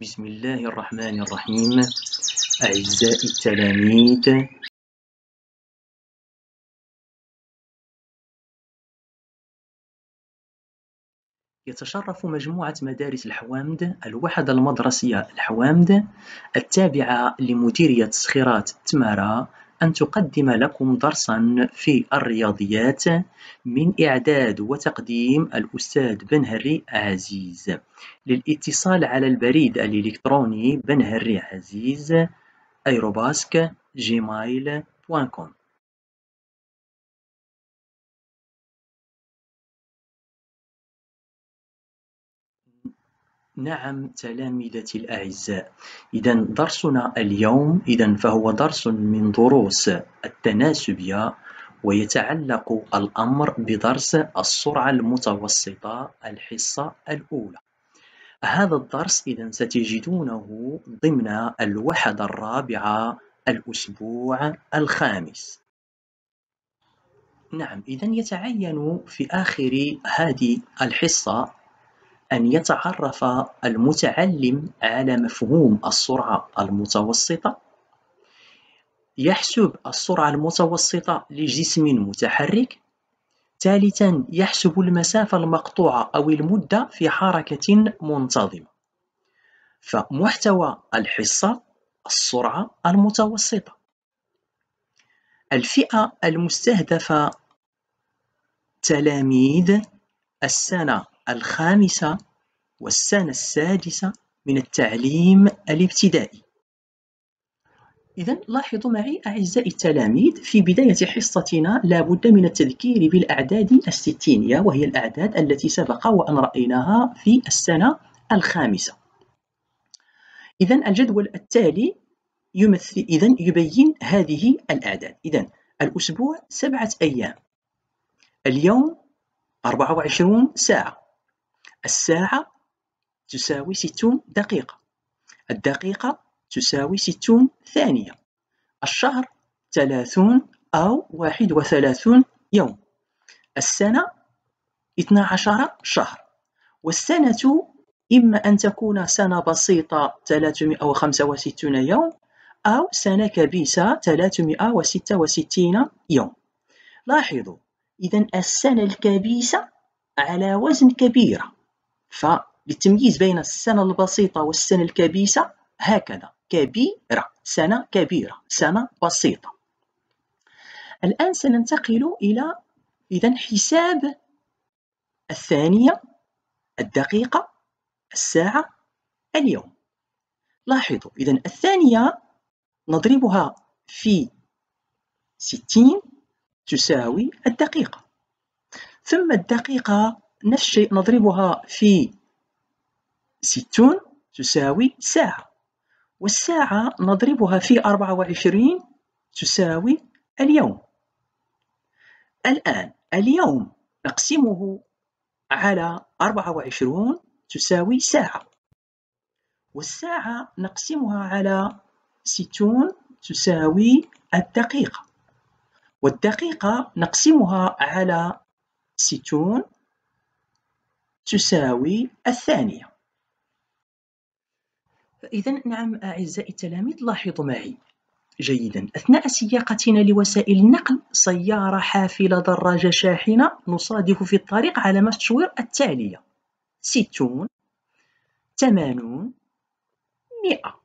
بسم الله الرحمن الرحيم أعزائي التلاميذ يتشرف مجموعة مدارس الحوامد الوحدة المدرسية الحوامد التابعة لمديرية صخيرات تمارا أن تقدم لكم درسا في الرياضيات من إعداد وتقديم الأستاذ بنهري عزيز للاتصال على البريد الإلكتروني بنهري عزيز airobasque.gmail.com نعم تلامذتي الأعزاء إذا درسنا اليوم إذا فهو درس من دروس التناسبية ويتعلق الأمر بدرس السرعة المتوسطة الحصة الأولى هذا الدرس إذا ستجدونه ضمن الوحدة الرابعة الأسبوع الخامس نعم إذا يتعين في آخر هذه الحصة أن يتعرف المتعلم على مفهوم السرعة المتوسطة يحسب السرعة المتوسطة لجسم متحرك ثالثا يحسب المسافة المقطوعة أو المدة في حركة منتظمة فمحتوى الحصة السرعة المتوسطة الفئة المستهدفة تلاميذ السنة الخامسة والسنة السادسة من التعليم الابتدائي إذا لاحظوا معي أعزائي التلاميذ في بداية حصتنا لابد من التذكير بالأعداد الستينية وهي الأعداد التي سبق وأن رأيناها في السنة الخامسة إذا الجدول التالي يمثل إذا يبين هذه الأعداد إذا الأسبوع سبعة أيام اليوم 24 ساعة الساعة تساوي 60 دقيقة الدقيقة تساوي 60 ثانية الشهر 30 أو 31 يوم السنة 12 شهر والسنة إما أن تكون سنة بسيطة 365 يوم أو سنة كبيسة 366 يوم لاحظوا إذا السنة الكبيسة على وزن كبيرة فللتمييز بين السنة البسيطة والسنة الكبيسة هكذا كبيرة سنة كبيرة سنة بسيطة الآن سننتقل إلى إذا حساب الثانية الدقيقة الساعة اليوم لاحظوا إذا الثانية نضربها في ستين تساوي الدقيقة ثم الدقيقة نفس الشيء نضربها في ستون تساوي ساعة والساعة نضربها في أربعة وعشرين تساوي اليوم الآن اليوم نقسمه على أربعة وعشرون تساوي ساعة والساعة نقسمها على ستون تساوي الدقيقة والدقيقة نقسمها على ستون تساوي الثانية فإذا نعم أعزائي التلاميذ لاحظوا معي جيدا أثناء سياقتنا لوسائل النقل سيارة حافلة دراجة شاحنة نصادف في الطريق علامات التشوير التالية ستون تمانون مئة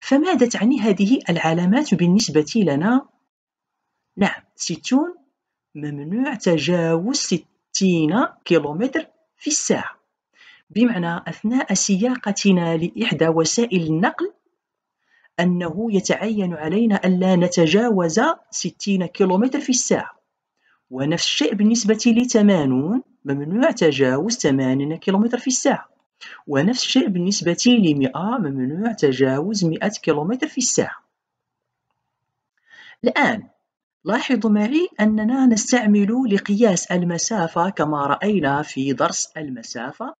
فماذا تعني هذه العلامات بالنسبة لنا نعم ستون ممنوع تجاوز ستين كيلومتر في الساعة بمعنى أثناء سياقتنا لإحدى وسائل النقل أنه يتعين علينا ألا نتجاوز ستين كيلومتر في الساعة ونفس الشيء بالنسبة لتمانون ممنوع تجاوز ثمانين كيلومتر في الساعة ونفس الشيء بالنسبة لمئة ممنوع تجاوز مئة كيلومتر في الساعة الآن لاحظوا معي أننا نستعمل لقياس المسافة كما رأينا في درس المسافة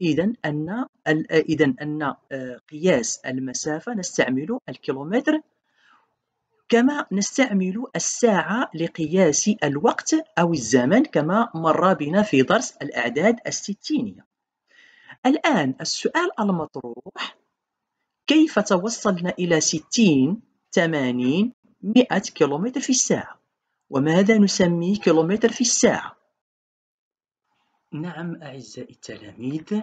إذا أن إذا أن آه، قياس المسافة نستعمل الكيلومتر كما نستعمل الساعة لقياس الوقت أو الزمن كما مر بنا في درس الأعداد الستينية الآن السؤال المطروح كيف توصلنا إلى ستين تمانين 100 كيلومتر في الساعة وماذا نسميه كيلومتر في الساعة؟ نعم أعزائي التلاميذ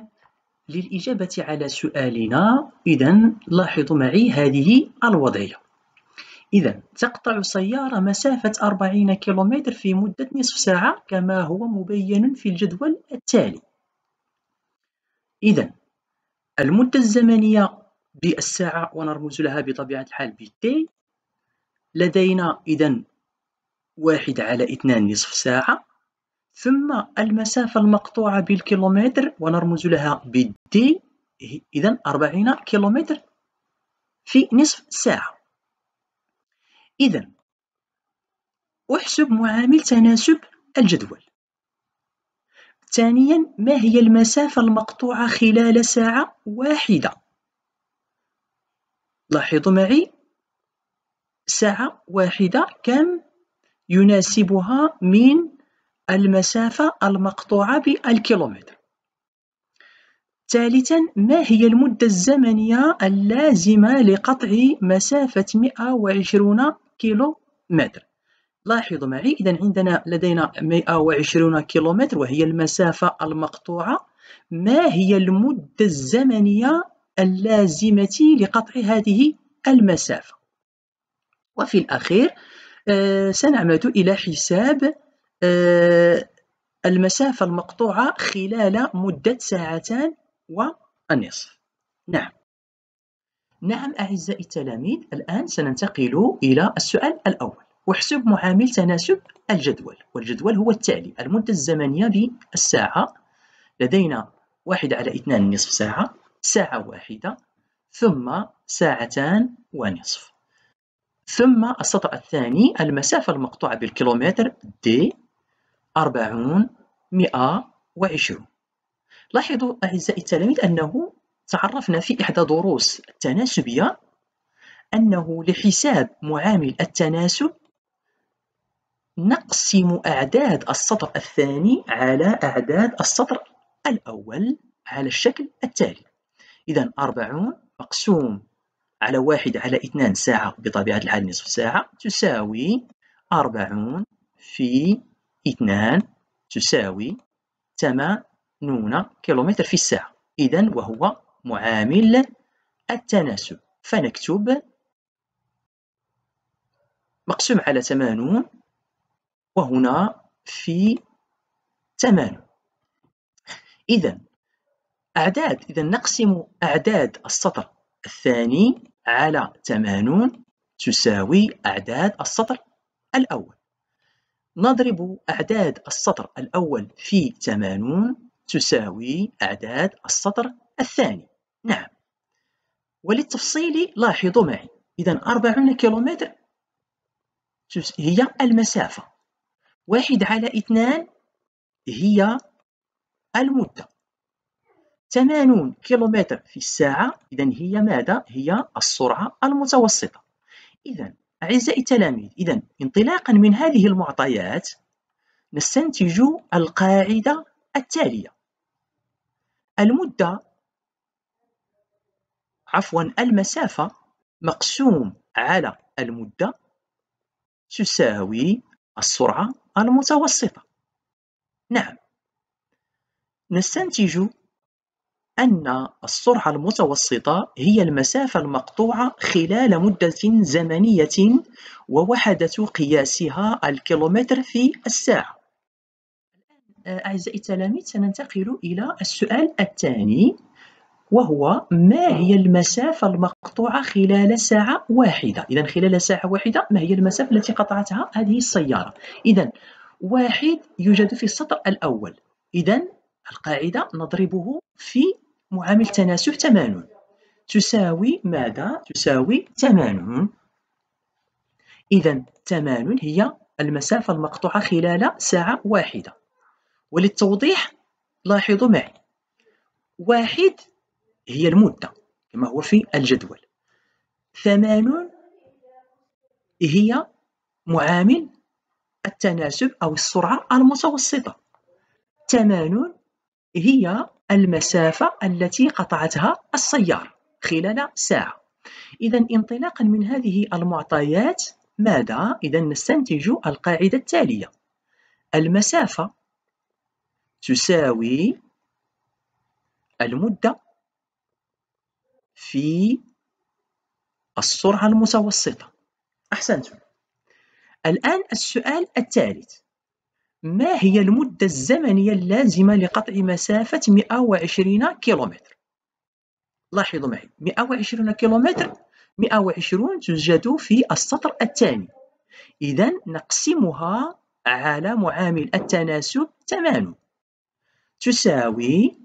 للإجابة على سؤالنا إذا لاحظوا معي هذه الوضعية إذا تقطع سيارة مسافة 40 كيلومتر في مدة نصف ساعة كما هو مبين في الجدول التالي إذا المدة الزمنية بالساعة ونرمز لها بطبيعة الحال بالتي لدينا إذا واحد على اثنان نصف ساعة ثم المسافة المقطوعة بالكيلومتر ونرمز لها بالدي إذا أربعين كيلومتر في نصف ساعة إذا أحسب معامل تناسب الجدول ثانيا ما هي المسافة المقطوعة خلال ساعة واحدة لاحظوا معي ساعة واحدة كم يناسبها من المسافة المقطوعة بالكيلومتر ثالثا ما هي المدة الزمنية اللازمة لقطع مسافة 120 كيلومتر لاحظوا معي إذا عندنا لدينا 120 كيلومتر وهي المسافة المقطوعة ما هي المدة الزمنية اللازمة لقطع هذه المسافة وفي الأخير آه، سنعمد إلى حساب آه، المسافة المقطوعة خلال مدة ساعتان ونصف نعم نعم أعزائي التلاميذ الآن سننتقل إلى السؤال الأول واحسب معامل تناسب الجدول والجدول هو التالي المدة الزمنية بالساعة لدينا واحد على اثنان نصف ساعة ساعة واحدة ثم ساعتان ونصف ثم السطر الثاني المسافة المقطوعة بالكيلومتر D 40 120 لاحظوا أعزائي التلاميذ أنه تعرفنا في إحدى دروس التناسبية أنه لحساب معامل التناسب نقسم أعداد السطر الثاني على أعداد السطر الأول على الشكل التالي إذا 40 مقسوم على واحد على اثنان ساعة بطبيعة الحال نصف ساعة تساوي أربعون في اثنان تساوي ثمانون كيلومتر في الساعة إذا وهو معامل التناسب فنكتب مقسوم على ثمانون وهنا في ثمانون إذا أعداد إذا نقسم أعداد السطر الثاني على 80 تساوي أعداد السطر الأول نضرب أعداد السطر الأول في 80 تساوي أعداد السطر الثاني نعم وللتفصيل لاحظوا معي إذا 40 كيلومتر هي المسافة واحد على اثنان هي المدة 80 كيلومتر في الساعة إذا هي ماذا؟ هي السرعة المتوسطة إذا أعزائي التلاميذ إذا انطلاقا من هذه المعطيات نستنتج القاعدة التالية المدة عفوا المسافة مقسوم على المدة تساوي السرعة المتوسطة نعم نستنتج أن السرعة المتوسطة هي المسافة المقطوعة خلال مدة زمنية ووحدة قياسها الكيلومتر في الساعة آه، أعزائي التلاميذ سننتقل إلى السؤال الثاني وهو ما هي المسافة المقطوعة خلال ساعة واحدة؟ إذا خلال ساعة واحدة ما هي المسافة التي قطعتها هذه السيارة؟ إذا واحد يوجد في السطر الأول إذا القاعدة نضربه في معامل تناسب 80 تساوي ماذا؟ تساوي 80 إذا 80 هي المسافة المقطوعة خلال ساعة واحدة وللتوضيح لاحظوا معي واحد هي المدة كما هو في الجدول ثمانون هي معامل التناسب أو السرعة المتوسطة تمانون هي المسافة التي قطعتها السيارة خلال ساعة إذا انطلاقا من هذه المعطيات ماذا؟ إذا نستنتج القاعدة التالية المسافة تساوي المدة في السرعة المتوسطة أحسنتم الآن السؤال الثالث ما هي المدة الزمنية اللازمة لقطع مسافة 120 كيلومتر لاحظوا معي 120 كيلومتر 120 توجد في السطر الثاني إذا نقسمها على معامل التناسب 8 تساوي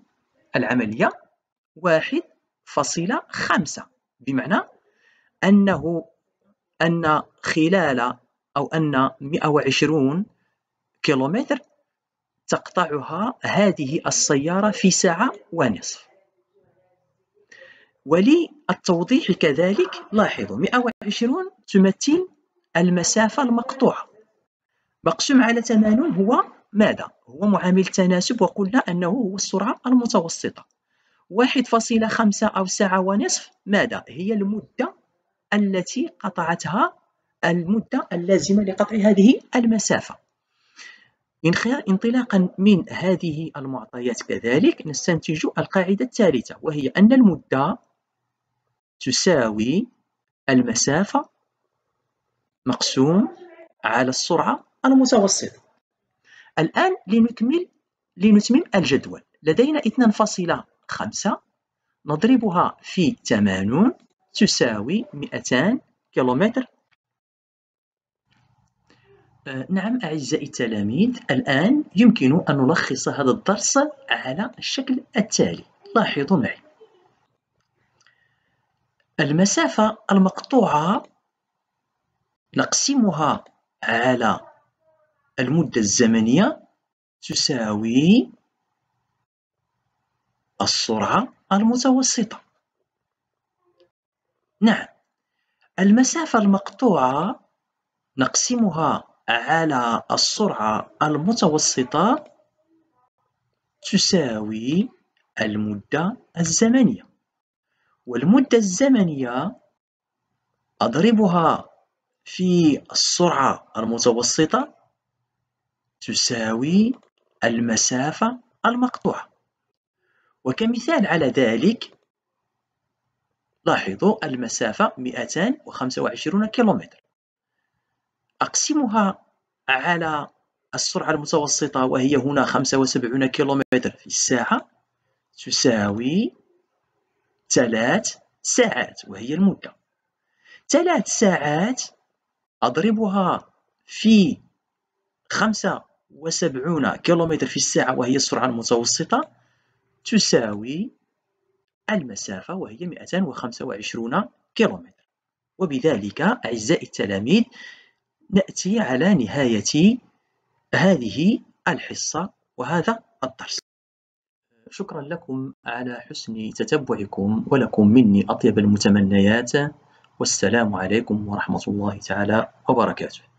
العملية 1.5 بمعنى أنه أن خلال أو أن 120 كيلومتر تقطعها هذه السيارة في ساعة ونصف وللتوضيح كذلك لاحظوا 120 تمثل المسافة المقطوعة مقسوم على 80 هو ماذا؟ هو معامل تناسب وقلنا أنه هو السرعة المتوسطة 1.5 أو ساعة ونصف ماذا؟ هي المدة التي قطعتها المدة اللازمة لقطع هذه المسافة انطلاقا من هذه المعطيات كذلك نستنتج القاعدة الثالثة وهي أن المدة تساوي المسافة مقسوم على السرعة المتوسطة الآن لنكمل لنتمم الجدول لدينا 2.5 نضربها في 80 تساوي 200 كيلومتر آه، نعم أعزائي التلاميذ الآن يمكن أن نلخص هذا الدرس على الشكل التالي لاحظوا معي المسافة المقطوعة نقسمها على المدة الزمنية تساوي السرعة المتوسطة نعم المسافة المقطوعة نقسمها على السرعة المتوسطة تساوي المدة الزمنية والمدة الزمنية أضربها في السرعة المتوسطة تساوي المسافة المقطوعة وكمثال على ذلك لاحظوا المسافة 225 كيلومتر أقسمها على السرعة المتوسطة وهي هنا 75 كيلومتر في الساعة تساوي ثلاث ساعات وهي المدة ثلاث ساعات أضربها في 75 كيلومتر في الساعة وهي السرعة المتوسطة تساوي المسافة وهي 225 كيلومتر وبذلك أعزائي التلاميذ نأتي على نهاية هذه الحصة وهذا الدرس شكرا لكم على حسن تتبعكم ولكم مني أطيب المتمنيات والسلام عليكم ورحمة الله تعالى وبركاته